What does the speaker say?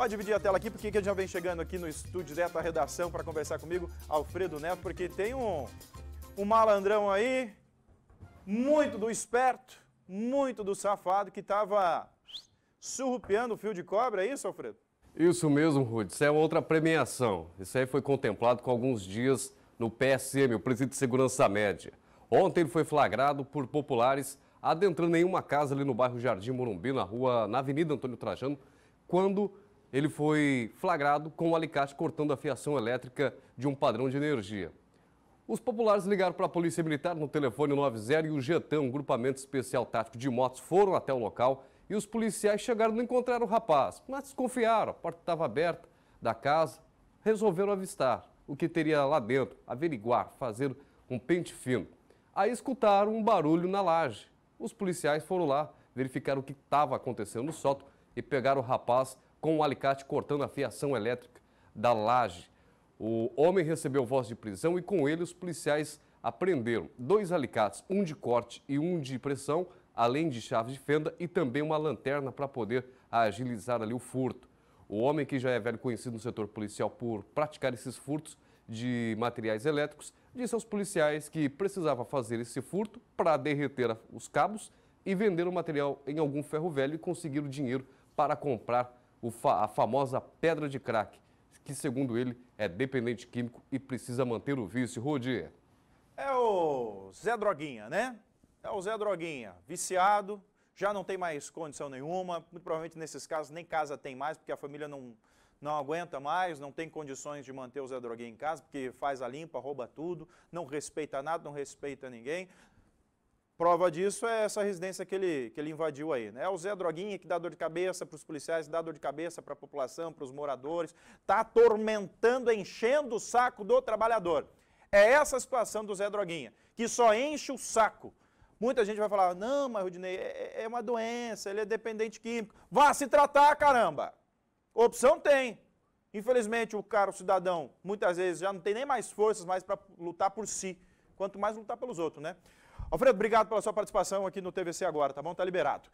Pode dividir a tela aqui, porque que já vem chegando aqui no estúdio direto à redação para conversar comigo, Alfredo Neto, porque tem um, um malandrão aí, muito do esperto, muito do safado, que estava surrupiando o fio de cobra, é isso, Alfredo? Isso mesmo, Rudy. Isso é outra premiação. Isso aí foi contemplado com alguns dias no PSM, o Presídio de Segurança Média. Ontem ele foi flagrado por populares adentrando em uma casa ali no bairro Jardim Morumbi, na rua, na Avenida Antônio Trajano, quando ele foi flagrado com um alicate cortando a fiação elétrica de um padrão de energia. Os populares ligaram para a Polícia Militar no telefone 90 e o Getão, um grupamento especial tático de motos, foram até o local e os policiais chegaram e não encontraram o rapaz, mas desconfiaram, a porta estava aberta da casa, resolveram avistar o que teria lá dentro, averiguar, fazer um pente fino. Aí escutaram um barulho na laje. Os policiais foram lá verificar o que estava acontecendo no sótão e pegaram o rapaz com um alicate cortando a fiação elétrica da laje. O homem recebeu voz de prisão e com ele os policiais apreenderam dois alicates, um de corte e um de pressão, além de chaves de fenda e também uma lanterna para poder agilizar ali o furto. O homem que já é velho conhecido no setor policial por praticar esses furtos de materiais elétricos, disse aos policiais que precisava fazer esse furto para derreter os cabos e vender o material em algum ferro velho e conseguir o dinheiro para comprar a famosa pedra de crack, que segundo ele é dependente químico e precisa manter o vício. Rudi. É o Zé Droguinha, né? É o Zé Droguinha, viciado, já não tem mais condição nenhuma, muito provavelmente nesses casos nem casa tem mais, porque a família não, não aguenta mais, não tem condições de manter o Zé Droguinha em casa, porque faz a limpa, rouba tudo, não respeita nada, não respeita ninguém. Prova disso é essa residência que ele, que ele invadiu aí. Né? É o Zé Droguinha que dá dor de cabeça para os policiais, dá dor de cabeça para a população, para os moradores, está atormentando, enchendo o saco do trabalhador. É essa a situação do Zé Droguinha, que só enche o saco. Muita gente vai falar, não, mas Rudinei, é, é, é uma doença, ele é dependente químico. Vá se tratar, caramba! Opção tem. Infelizmente, o cara, o cidadão, muitas vezes já não tem nem mais forças mais para lutar por si, quanto mais lutar pelos outros, né? Alfredo, obrigado pela sua participação aqui no TVC agora, tá bom? Tá liberado.